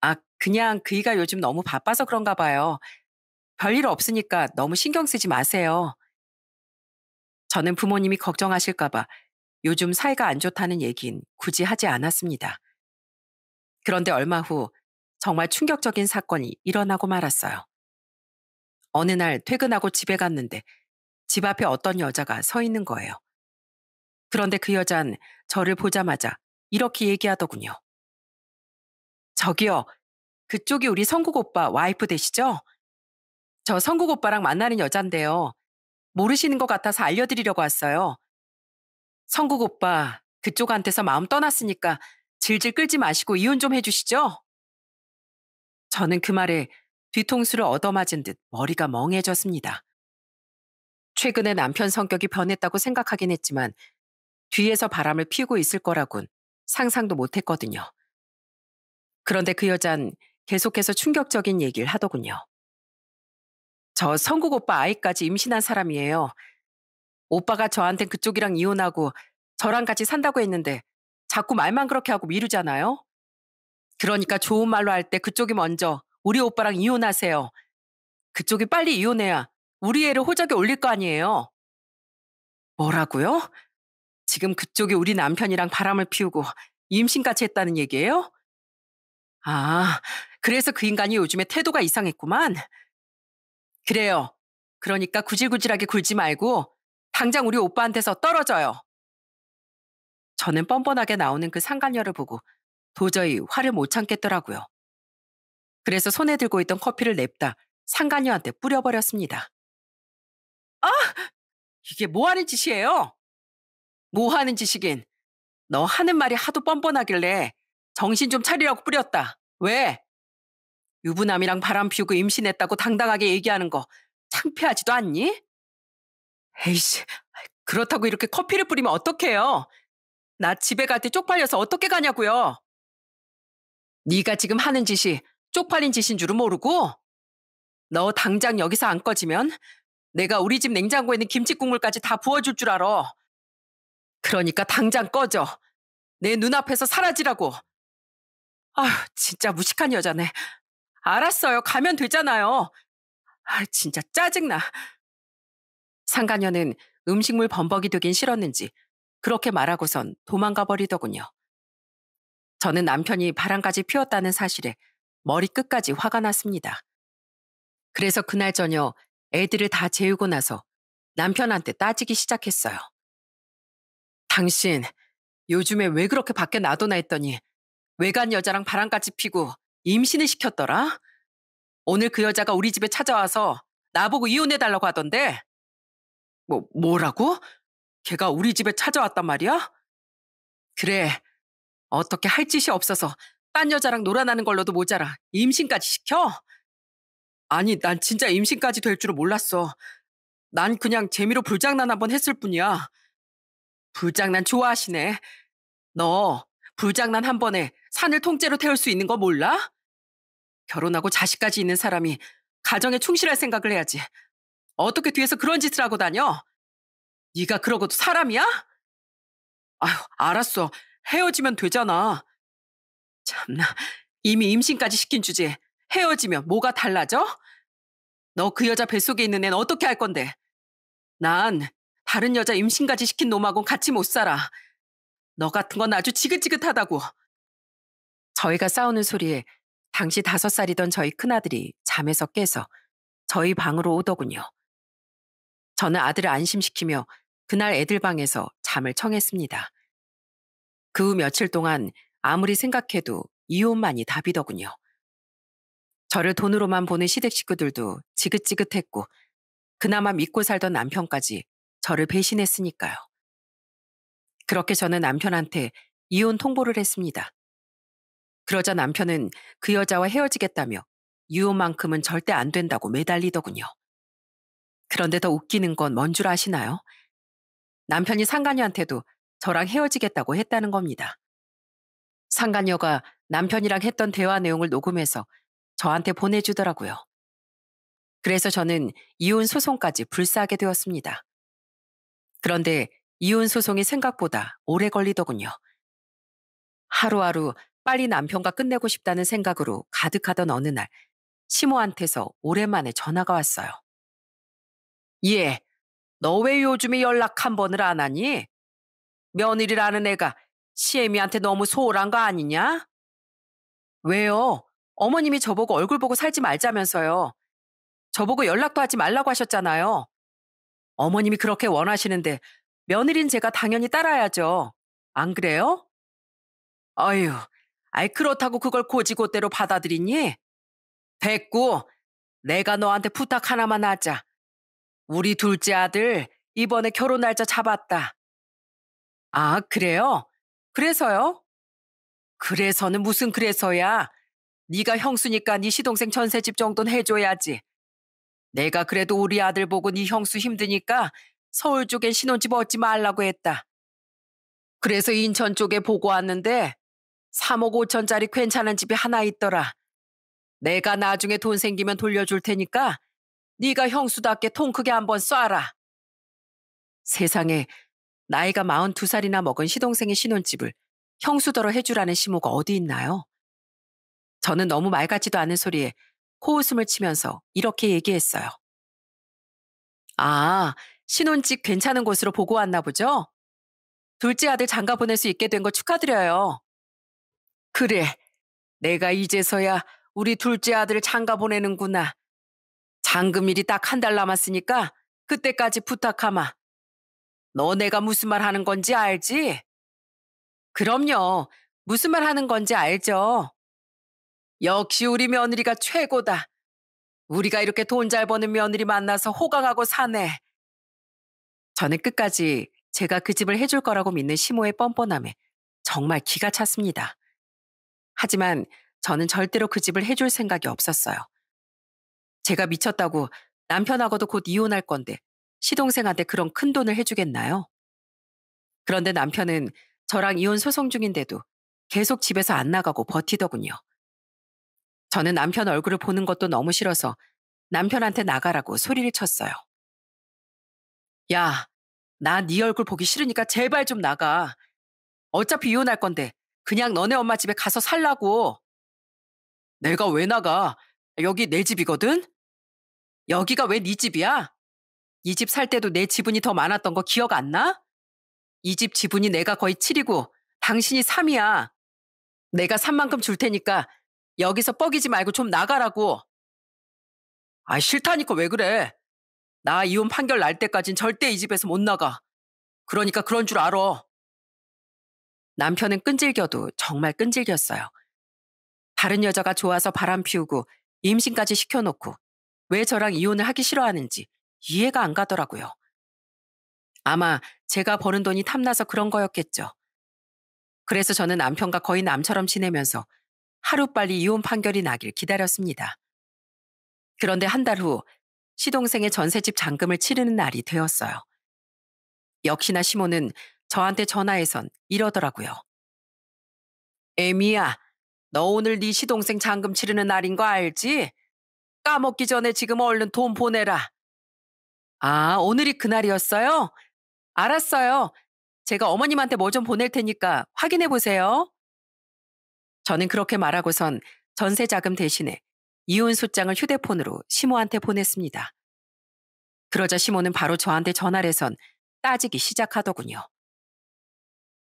아, 그냥 그이가 요즘 너무 바빠서 그런가 봐요. 별일 없으니까 너무 신경 쓰지 마세요. 저는 부모님이 걱정하실까봐 요즘 사이가 안 좋다는 얘긴 굳이 하지 않았습니다. 그런데 얼마 후 정말 충격적인 사건이 일어나고 말았어요. 어느 날 퇴근하고 집에 갔는데 집 앞에 어떤 여자가 서 있는 거예요. 그런데 그 여잔 저를 보자마자 이렇게 얘기하더군요. 저기요, 그쪽이 우리 성국 오빠 와이프 되시죠? 저 성국 오빠랑 만나는 여잔데요. 모르시는 것 같아서 알려드리려고 왔어요. 성국 오빠, 그쪽한테서 마음 떠났으니까 질질 끌지 마시고 이혼 좀 해주시죠? 저는 그 말에 뒤통수를 얻어맞은 듯 머리가 멍해졌습니다. 최근에 남편 성격이 변했다고 생각하긴 했지만 뒤에서 바람을 피우고 있을 거라곤 상상도 못했거든요. 그런데 그 여잔 계속해서 충격적인 얘기를 하더군요. 저 성국 오빠 아이까지 임신한 사람이에요. 오빠가 저한테 그쪽이랑 이혼하고 저랑 같이 산다고 했는데 자꾸 말만 그렇게 하고 미루잖아요? 그러니까 좋은 말로 할 때 그쪽이 먼저 우리 오빠랑 이혼하세요. 그쪽이 빨리 이혼해야 우리 애를 호적에 올릴 거 아니에요. 뭐라고요? 지금 그쪽이 우리 남편이랑 바람을 피우고 임신까지 했다는 얘기예요? 아, 그래서 그 인간이 요즘에 태도가 이상했구만. 그래요. 그러니까 구질구질하게 굴지 말고 당장 우리 오빠한테서 떨어져요. 저는 뻔뻔하게 나오는 그 상간녀를 보고 도저히 화를 못 참겠더라고요. 그래서 손에 들고 있던 커피를 냅다 상간녀한테 뿌려버렸습니다. 아! 이게 뭐 하는 짓이에요? 뭐 하는 짓이긴. 너 하는 말이 하도 뻔뻔하길래 정신 좀 차리라고 뿌렸다. 왜? 유부남이랑 바람 피우고 임신했다고 당당하게 얘기하는 거 창피하지도 않니? 에이씨, 그렇다고 이렇게 커피를 뿌리면 어떡해요? 나 집에 갈 때 쪽팔려서 어떻게 가냐고요? 네가 지금 하는 짓이 쪽팔린 짓인 줄은 모르고 너 당장 여기서 안 꺼지면 내가 우리 집 냉장고에 있는 김치 국물까지 다 부어줄 줄 알아. 그러니까 당장 꺼져. 내 눈앞에서 사라지라고. 아휴, 진짜 무식한 여자네. 알았어요. 가면 되잖아요. 아, 진짜 짜증나. 상가녀는 음식물 범벅이 되긴 싫었는지 그렇게 말하고선 도망가 버리더군요. 저는 남편이 바람까지 피웠다는 사실에 머리끝까지 화가 났습니다. 그래서 그날 저녁 애들을 다 재우고 나서 남편한테 따지기 시작했어요. 당신 요즘에 왜 그렇게 밖에 놔둬나 했더니 외간 여자랑 바람까지 피고 임신을 시켰더라? 오늘 그 여자가 우리 집에 찾아와서 나보고 이혼해달라고 하던데. 뭐, 뭐라고? 걔가 우리 집에 찾아왔단 말이야? 그래. 어떻게 할 짓이 없어서 딴 여자랑 놀아나는 걸로도 모자라 임신까지 시켜? 아니, 난 진짜 임신까지 될 줄은 몰랐어. 난 그냥 재미로 불장난 한 번 했을 뿐이야. 불장난 좋아하시네. 너 불장난 한 번에 산을 통째로 태울 수 있는 거 몰라? 결혼하고 자식까지 있는 사람이 가정에 충실할 생각을 해야지. 어떻게 뒤에서 그런 짓을 하고 다녀? 네가 그러고도 사람이야? 아휴, 알았어. 헤어지면 되잖아. 참나, 이미 임신까지 시킨 주제에 헤어지면 뭐가 달라져? 너 그 여자 뱃속에 있는 애는 어떻게 할 건데? 난 다른 여자 임신까지 시킨 놈하고 같이 못 살아. 너 같은 건 아주 지긋지긋하다고. 저희가 싸우는 소리에 당시 다섯 살이던 저희 큰아들이 잠에서 깨서 저희 방으로 오더군요. 저는 아들을 안심시키며 그날 애들 방에서 잠을 청했습니다. 그 후 며칠 동안 아무리 생각해도 이혼만이 답이더군요. 저를 돈으로만 보는 시댁 식구들도 지긋지긋했고 그나마 믿고 살던 남편까지 저를 배신했으니까요. 그렇게 저는 남편한테 이혼 통보를 했습니다. 그러자 남편은 그 여자와 헤어지겠다며 유호만큼은 절대 안 된다고 매달리더군요. 그런데 더 웃기는 건 뭔 줄 아시나요? 남편이 상간녀한테도 저랑 헤어지겠다고 했다는 겁니다. 상간녀가 남편이랑 했던 대화 내용을 녹음해서 저한테 보내주더라고요. 그래서 저는 이혼 소송까지 불사하게 되었습니다. 그런데 이혼 소송이 생각보다 오래 걸리더군요. 하루하루 빨리 남편과 끝내고 싶다는 생각으로 가득하던 어느 날 시모한테서 오랜만에 전화가 왔어요. 예, 너 왜 요즘에 연락 한 번을 안 하니? 며느리라는 애가 시애미한테 너무 소홀한 거 아니냐? 왜요? 어머님이 저보고 얼굴 보고 살지 말자면서요. 저보고 연락도 하지 말라고 하셨잖아요. 어머님이 그렇게 원하시는데 며느린 제가 당연히 따라야죠. 안 그래요? 아휴 아이 그렇다고 그걸 고지고대로 받아들이니? 됐고 내가 너한테 부탁 하나만 하자. 우리 둘째 아들 이번에 결혼 날짜 잡았다. 아 그래요? 그래서요? 그래서는 무슨 그래서야? 네가 형수니까 네 시동생 전세집 정도는 해줘야지. 내가 그래도 우리 아들 보고 네 형수 힘드니까 서울 쪽엔 신혼집 얻지 말라고 했다. 그래서 인천 쪽에 보고 왔는데 3억 5천짜리 괜찮은 집이 하나 있더라. 내가 나중에 돈 생기면 돌려줄 테니까 네가 형수답게 통 크게 한번 쏴라. 세상에 나이가 42살이나 먹은 시동생의 신혼집을 형수더러 해주라는 시모가 어디 있나요? 저는 너무 말 같지도 않은 소리에 코웃음을 치면서 이렇게 얘기했어요. 아, 신혼집 괜찮은 곳으로 보고 왔나 보죠? 둘째 아들 장가 보낼 수 있게 된 거 축하드려요. 그래. 내가 이제서야 우리 둘째 아들 장가 보내는구나. 장금일이 딱 한 달 남았으니까 그때까지 부탁하마. 너 내가 무슨 말 하는 건지 알지? 그럼요. 무슨 말 하는 건지 알죠. 역시 우리 며느리가 최고다. 우리가 이렇게 돈 잘 버는 며느리 만나서 호강하고 사네. 저는 끝까지 제가 그 집을 해줄 거라고 믿는 시모의 뻔뻔함에 정말 기가 찼습니다. 하지만 저는 절대로 그 집을 해줄 생각이 없었어요. 제가 미쳤다고 남편하고도 곧 이혼할 건데 시동생한테 그런 큰 돈을 해주겠나요? 그런데 남편은 저랑 이혼 소송 중인데도 계속 집에서 안 나가고 버티더군요. 저는 남편 얼굴을 보는 것도 너무 싫어서 남편한테 나가라고 소리를 쳤어요. 야, 나 네 얼굴 보기 싫으니까 제발 좀 나가. 어차피 이혼할 건데 그냥 너네 엄마 집에 가서 살라고. 내가 왜 나가? 여기 내 집이거든? 여기가 왜 네 집이야? 이 집 살 때도 내 지분이 더 많았던 거 기억 안 나? 이 집 지분이 내가 거의 7이고 당신이 3이야. 내가 3만큼 줄 테니까 여기서 뻐기지 말고 좀 나가라고. 아, 싫다니까 왜 그래? 나 이혼 판결 날 때까진 절대 이 집에서 못 나가. 그러니까 그런 줄 알아. 남편은 끈질겨도 정말 끈질겼어요. 다른 여자가 좋아서 바람 피우고 임신까지 시켜놓고 왜 저랑 이혼을 하기 싫어하는지 이해가 안 가더라고요. 아마 제가 버는 돈이 탐나서 그런 거였겠죠. 그래서 저는 남편과 거의 남처럼 지내면서 하루빨리 이혼 판결이 나길 기다렸습니다. 그런데 한 달 후 시동생의 전세집 잔금을 치르는 날이 되었어요. 역시나 시모는 저한테 전화해선 이러더라고요. 에미야, 너 오늘 네 시동생 잔금 치르는 날인 거 알지? 까먹기 전에 지금 얼른 돈 보내라. 아, 오늘이 그날이었어요? 알았어요. 제가 어머님한테 뭐 좀 보낼 테니까 확인해 보세요. 저는 그렇게 말하고선 전세 자금 대신에 이혼 소장을 휴대폰으로 시모한테 보냈습니다. 그러자 시모는 바로 저한테 전화를 해선 따지기 시작하더군요.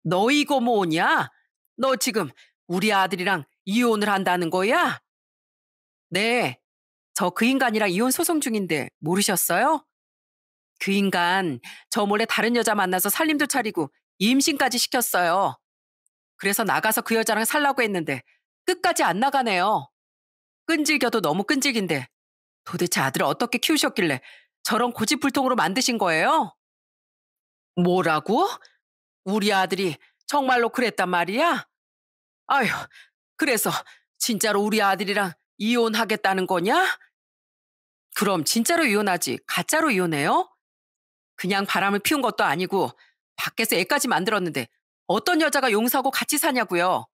너이고 뭐냐? 너 지금 우리 아들이랑 이혼을 한다는 거야? 네. 저 그 인간이랑 이혼 소송 중인데 모르셨어요? 그 인간 저 몰래 다른 여자 만나서 살림도 차리고 임신까지 시켰어요. 그래서 나가서 그 여자랑 살라고 했는데 끝까지 안 나가네요. 끈질겨도 너무 끈질긴데 도대체 아들을 어떻게 키우셨길래 저런 고집불통으로 만드신 거예요? 뭐라고? 우리 아들이 정말로 그랬단 말이야? 아휴, 그래서 진짜로 우리 아들이랑 이혼하겠다는 거냐? 그럼 진짜로 이혼하지 가짜로 이혼해요? 그냥 바람을 피운 것도 아니고 밖에서 애까지 만들었는데 어떤 여자가 용서하고 같이 사냐고요.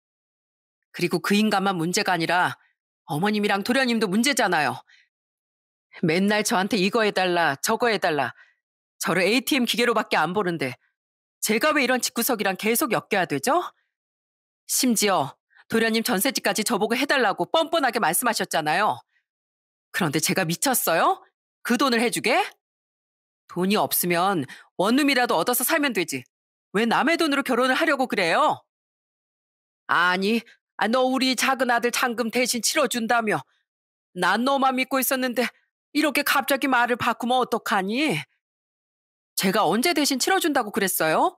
그리고 그 인간만 문제가 아니라 어머님이랑 도련님도 문제잖아요. 맨날 저한테 이거 해달라 저거 해달라 저를 ATM 기계로밖에 안 보는데 제가 왜 이런 집구석이랑 계속 엮여야 되죠? 심지어 도련님 전세집까지 저보고 해달라고 뻔뻔하게 말씀하셨잖아요. 그런데 제가 미쳤어요? 그 돈을 해주게? 돈이 없으면 원룸이라도 얻어서 살면 되지. 왜 남의 돈으로 결혼을 하려고 그래요? 아니, 아, 너 우리 작은 아들 잔금 대신 치러준다며. 난 너만 믿고 있었는데 이렇게 갑자기 말을 바꾸면 어떡하니? 제가 언제 대신 치러준다고 그랬어요?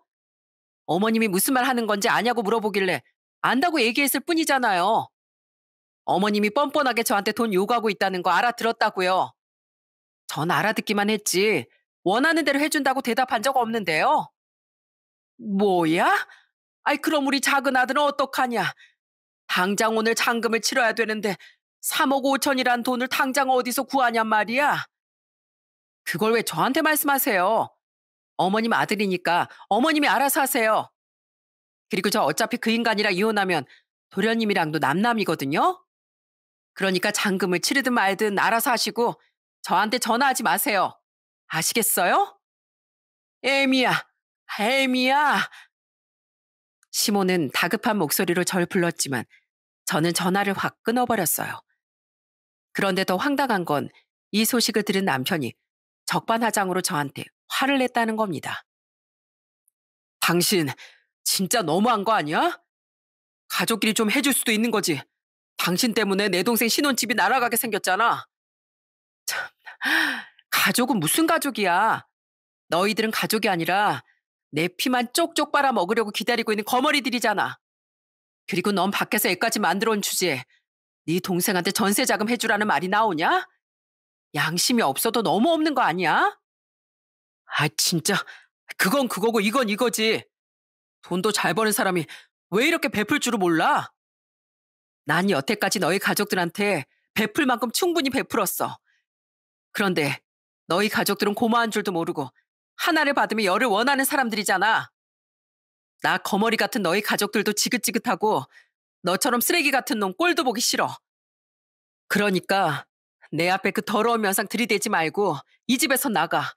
어머님이 무슨 말 하는 건지 아냐고 물어보길래 안다고 얘기했을 뿐이잖아요. 어머님이 뻔뻔하게 저한테 돈 요구하고 있다는 거 알아들었다고요. 전 알아듣기만 했지 원하는 대로 해준다고 대답한 적 없는데요. 뭐야? 아이 그럼 우리 작은 아들은 어떡하냐? 당장 오늘 잔금을 치러야 되는데 3억 5천이란 돈을 당장 어디서 구하냔 말이야. 그걸 왜 저한테 말씀하세요? 어머님 아들이니까 어머님이 알아서 하세요. 그리고 저 어차피 그 인간이랑 이혼하면 도련님이랑도 남남이거든요. 그러니까 잔금을 치르든 말든 알아서 하시고 저한테 전화하지 마세요. 아시겠어요? 에미야, 에미야. 시모는 다급한 목소리로 절 불렀지만 저는 전화를 확 끊어버렸어요. 그런데 더 황당한 건 이 소식을 들은 남편이 적반하장으로 저한테 화를 냈다는 겁니다. 당신 진짜 너무한 거 아니야? 가족끼리 좀 해줄 수도 있는 거지. 당신 때문에 내 동생 신혼집이 날아가게 생겼잖아. 참, 가족은 무슨 가족이야? 너희들은 가족이 아니라 내 피만 쪽쪽 빨아 먹으려고 기다리고 있는 거머리들이잖아. 그리고 넌 밖에서 애까지 만들어 온 주제에 네 동생한테 전세 자금 해주라는 말이 나오냐? 양심이 없어도 너무 없는 거 아니야? 아, 진짜. 그건 그거고 이건 이거지. 돈도 잘 버는 사람이 왜 이렇게 베풀 줄을 몰라? 난 여태까지 너희 가족들한테 베풀 만큼 충분히 베풀었어. 그런데 너희 가족들은 고마운 줄도 모르고 하나를 받으며 열을 원하는 사람들이잖아. 나 거머리 같은 너희 가족들도 지긋지긋하고 너처럼 쓰레기 같은 놈 꼴도 보기 싫어. 그러니까 내 앞에 그 더러운 면상 들이대지 말고 이 집에서 나가.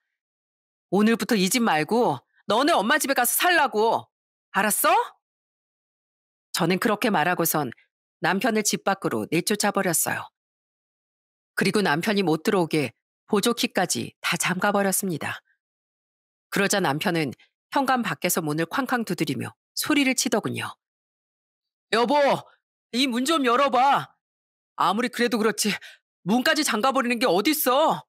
오늘부터 이 집 말고 너네 엄마 집에 가서 살라고. 알았어? 저는 그렇게 말하고선 남편을 집 밖으로 내쫓아버렸어요. 그리고 남편이 못 들어오게 보조키까지 다 잠가버렸습니다. 그러자 남편은 현관 밖에서 문을 쾅쾅 두드리며 소리를 치더군요. 여보, 이 문 좀 열어봐. 아무리 그래도 그렇지 문까지 잠가버리는 게 어딨어.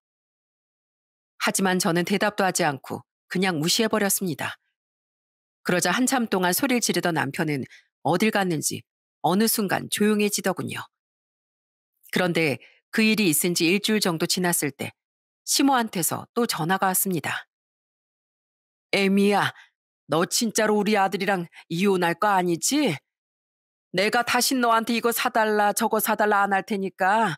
하지만 저는 대답도 하지 않고 그냥 무시해버렸습니다. 그러자 한참 동안 소리를 지르던 남편은 어딜 갔는지 어느 순간 조용해지더군요. 그런데 그 일이 있은 지 일주일 정도 지났을 때 시모한테서 또 전화가 왔습니다. 에미야, 너 진짜로 우리 아들이랑 이혼할 거 아니지? 내가 다시 너한테 이거 사달라 저거 사달라 안 할 테니까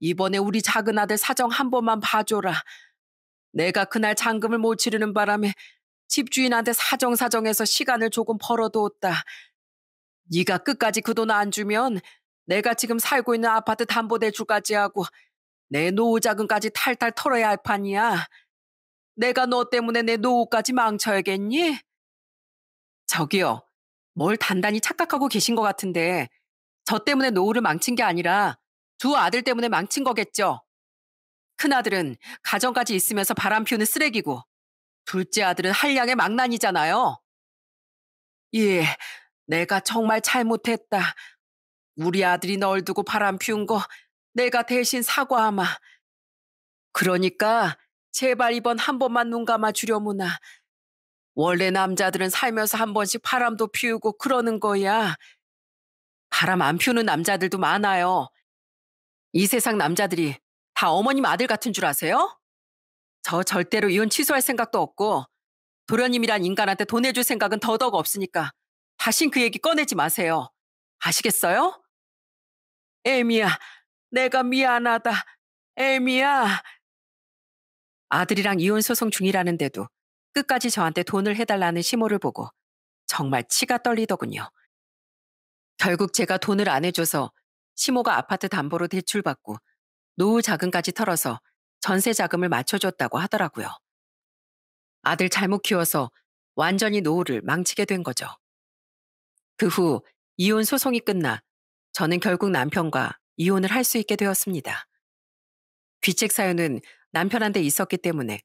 이번에 우리 작은 아들 사정 한 번만 봐줘라. 내가 그날 잔금을 못 치르는 바람에 집주인한테 사정사정해서 시간을 조금 벌어두었다. 네가 끝까지 그 돈 안 주면 내가 지금 살고 있는 아파트 담보대출까지 하고 내 노후자금까지 탈탈 털어야 할 판이야. 내가 너 때문에 내 노후까지 망쳐야겠니? 저기요, 뭘 단단히 착각하고 계신 것 같은데 저 때문에 노후를 망친 게 아니라 두 아들 때문에 망친 거겠죠? 큰아들은 가정까지 있으면서 바람 피우는 쓰레기고 둘째 아들은 한량의 망난이잖아요. 예, 내가 정말 잘못했다. 우리 아들이 널 두고 바람 피운 거 내가 대신 사과하마. 그러니까 제발 이번 한 번만 눈 감아 주려무나. 원래 남자들은 살면서 한 번씩 바람도 피우고 그러는 거야. 바람 안 피우는 남자들도 많아요. 이 세상 남자들이 다 어머님 아들 같은 줄 아세요? 저 절대로 이혼 취소할 생각도 없고 도련님이란 인간한테 돈 해줄 생각은 더더욱 없으니까 다신 그 얘기 꺼내지 마세요. 아시겠어요? 에미야, 내가 미안하다. 에미야. 아들이랑 이혼 소송 중이라는데도 끝까지 저한테 돈을 해달라는 시모를 보고 정말 치가 떨리더군요. 결국 제가 돈을 안 해줘서 시모가 아파트 담보로 대출받고 노후 자금까지 털어서 전세 자금을 맞춰줬다고 하더라고요. 아들 잘못 키워서 완전히 노후를 망치게 된 거죠. 그 후 이혼 소송이 끝나 저는 결국 남편과 이혼을 할 수 있게 되었습니다. 귀책 사유는 남편한테 있었기 때문에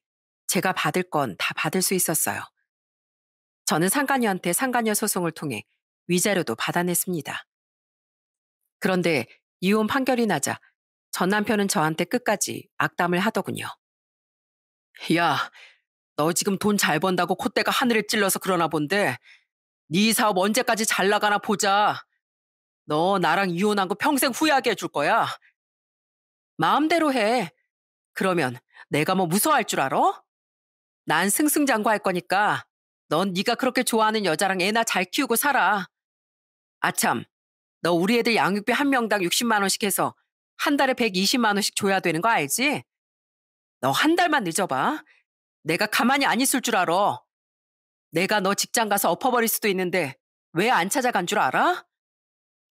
제가 받을 건 다 받을 수 있었어요. 저는 상간녀한테 상간녀 소송을 통해 위자료도 받아냈습니다. 그런데 이혼 판결이 나자 전 남편은 저한테 끝까지 악담을 하더군요. 야, 너 지금 돈 잘 번다고 콧대가 하늘에 찔러서 그러나 본데 네 사업 언제까지 잘 나가나 보자. 너 나랑 이혼한 거 평생 후회하게 해줄 거야. 마음대로 해. 그러면 내가 뭐 무서워할 줄 알아? 난 승승장구할 거니까 넌 네가 그렇게 좋아하는 여자랑 애나 잘 키우고 살아. 아참, 너 우리 애들 양육비 한 명당 60만 원씩 해서 한 달에 120만 원씩 줘야 되는 거 알지? 너 한 달만 늦어봐. 내가 가만히 안 있을 줄 알아. 내가 너 직장 가서 엎어버릴 수도 있는데 왜 안 찾아간 줄 알아?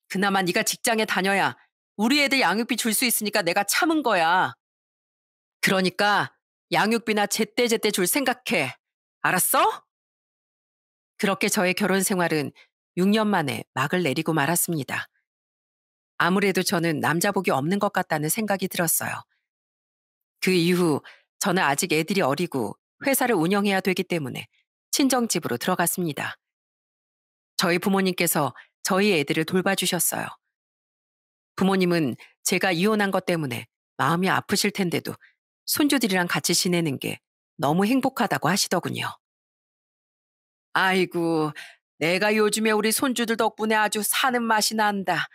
그나마 네가 직장에 다녀야 우리 애들 양육비 줄 수 있으니까 내가 참은 거야. 그러니까 양육비나 제때제때 줄 생각해. 알았어? 그렇게 저의 결혼 생활은 6년 만에 막을 내리고 말았습니다. 아무래도 저는 남자복이 없는 것 같다는 생각이 들었어요. 그 이후 저는 아직 애들이 어리고 회사를 운영해야 되기 때문에 친정집으로 들어갔습니다. 저희 부모님께서 저희 애들을 돌봐주셨어요. 부모님은 제가 이혼한 것 때문에 마음이 아프실 텐데도 손주들이랑 같이 지내는 게 너무 행복하다고 하시더군요. 아이고, 내가 요즘에 우리 손주들 덕분에 아주 사는 맛이 난다.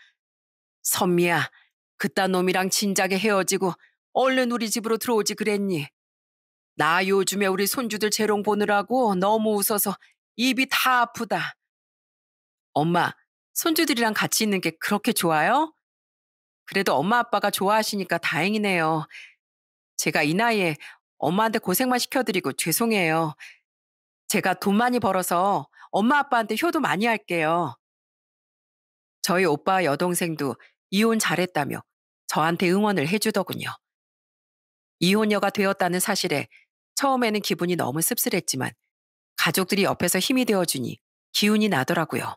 선미야, 그딴 놈이랑 진작에 헤어지고 얼른 우리 집으로 들어오지 그랬니? 나 요즘에 우리 손주들 재롱 보느라고 너무 웃어서 입이 다 아프다. 엄마, 손주들이랑 같이 있는 게 그렇게 좋아요? 그래도 엄마 아빠가 좋아하시니까 다행이네요. 제가 이 나이에 엄마한테 고생만 시켜드리고 죄송해요. 제가 돈 많이 벌어서 엄마 아빠한테 효도 많이 할게요. 저희 오빠 여동생도 이혼 잘했다며 저한테 응원을 해주더군요. 이혼녀가 되었다는 사실에 처음에는 기분이 너무 씁쓸했지만 가족들이 옆에서 힘이 되어주니 기운이 나더라고요.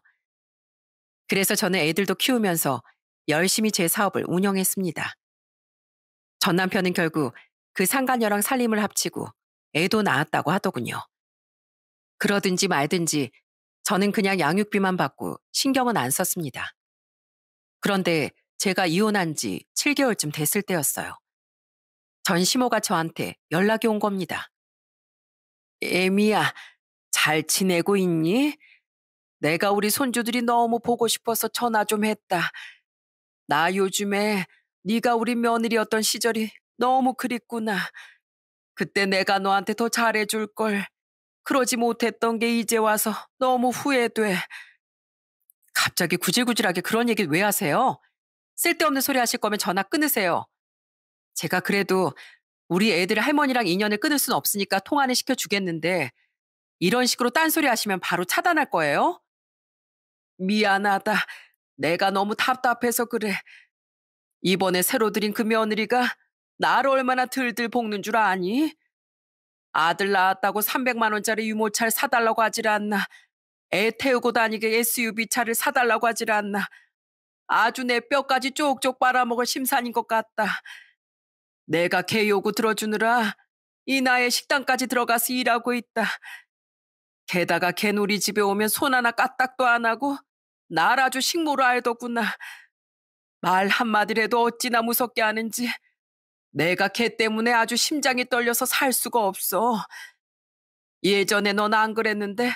그래서 저는 애들도 키우면서 열심히 제 사업을 운영했습니다. 전 남편은 결국 그 상간녀랑 살림을 합치고 애도 낳았다고 하더군요. 그러든지 말든지 저는 그냥 양육비만 받고 신경은 안 썼습니다. 그런데 제가 이혼한 지 7개월쯤 됐을 때였어요. 전시모가 저한테 연락이 온 겁니다. 에미야, 잘 지내고 있니? 내가 우리 손주들이 너무 보고 싶어서 전화 좀 했다. 나 요즘에 네가 우리 며느리였던 시절이 너무 그립구나. 그때 내가 너한테 더 잘해줄 걸. 그러지 못했던 게 이제 와서 너무 후회돼. 갑자기 구질구질하게 그런 얘기왜 하세요? 쓸데없는 소리 하실 거면 전화 끊으세요. 제가 그래도 우리 애들 할머니랑 인연을 끊을 순 없으니까 통화는 시켜주겠는데 이런 식으로 딴소리 하시면 바로 차단할 거예요? 미안하다. 내가 너무 답답해서 그래. 이번에 새로 들인 그 며느리가 나를 얼마나 들들 볶는 줄 아니? 아들 낳았다고 300만 원짜리 유모차를 사달라고 하질 않나. 애 태우고 다니게 SUV 차를 사달라고 하질 않나. 아주 내 뼈까지 쪽쪽 빨아먹을 심산인 것 같다. 내가 개 요구 들어주느라 이 나의 식당까지 들어가서 일하고 있다. 게다가 개놀이 집에 오면 손 하나 까딱도 안 하고 날 아주 식모로 알더구나. 말 한마디라도 어찌나 무섭게 하는지 내가 개 때문에 아주 심장이 떨려서 살 수가 없어. 예전에 넌 안 그랬는데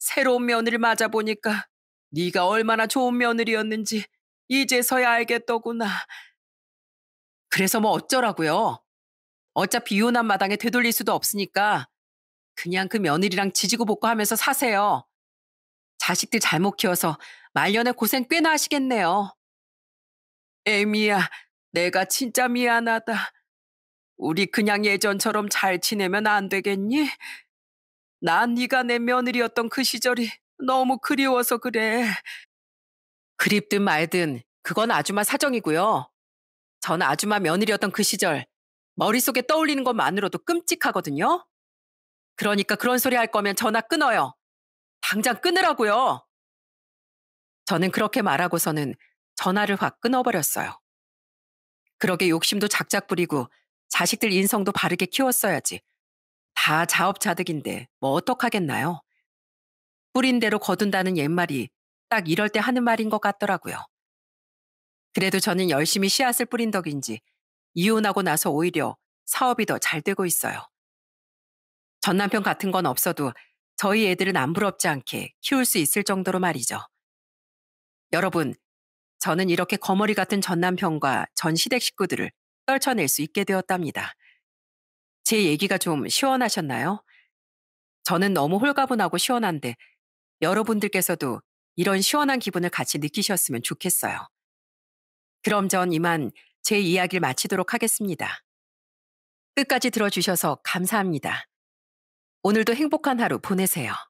새로운 며느리를 맞아보니까 네가 얼마나 좋은 며느리였는지 이제서야 알겠더구나. 그래서 뭐 어쩌라고요? 어차피 이혼한 마당에 되돌릴 수도 없으니까 그냥 그 며느리랑 지지고 볶고 하면서 사세요. 자식들 잘못 키워서 말년에 고생 꽤나 하시겠네요. 에미야, 내가 진짜 미안하다. 우리 그냥 예전처럼 잘 지내면 안 되겠니? 난 네가 내 며느리였던 그 시절이 너무 그리워서 그래. 그립든 말든 그건 아줌마 사정이고요. 전 아줌마 며느리였던 그 시절 머릿속에 떠올리는 것만으로도 끔찍하거든요. 그러니까 그런 소리 할 거면 전화 끊어요. 당장 끊으라고요. 저는 그렇게 말하고서는 전화를 확 끊어버렸어요. 그러게 욕심도 작작 부리고 자식들 인성도 바르게 키웠어야지. 다 자업자득인데 뭐 어떡하겠나요? 뿌린 대로 거둔다는 옛말이 딱 이럴 때 하는 말인 것 같더라고요. 그래도 저는 열심히 씨앗을 뿌린 덕인지 이혼하고 나서 오히려 사업이 더 잘 되고 있어요. 전 남편 같은 건 없어도 저희 애들은 안 부럽지 않게 키울 수 있을 정도로 말이죠. 여러분, 저는 이렇게 거머리 같은 전 남편과 전 시댁 식구들을 떨쳐낼 수 있게 되었답니다. 제 얘기가 좀 시원하셨나요? 저는 너무 홀가분하고 시원한데 여러분들께서도 이런 시원한 기분을 같이 느끼셨으면 좋겠어요. 그럼 전 이만 제 이야기를 마치도록 하겠습니다. 끝까지 들어주셔서 감사합니다. 오늘도 행복한 하루 보내세요.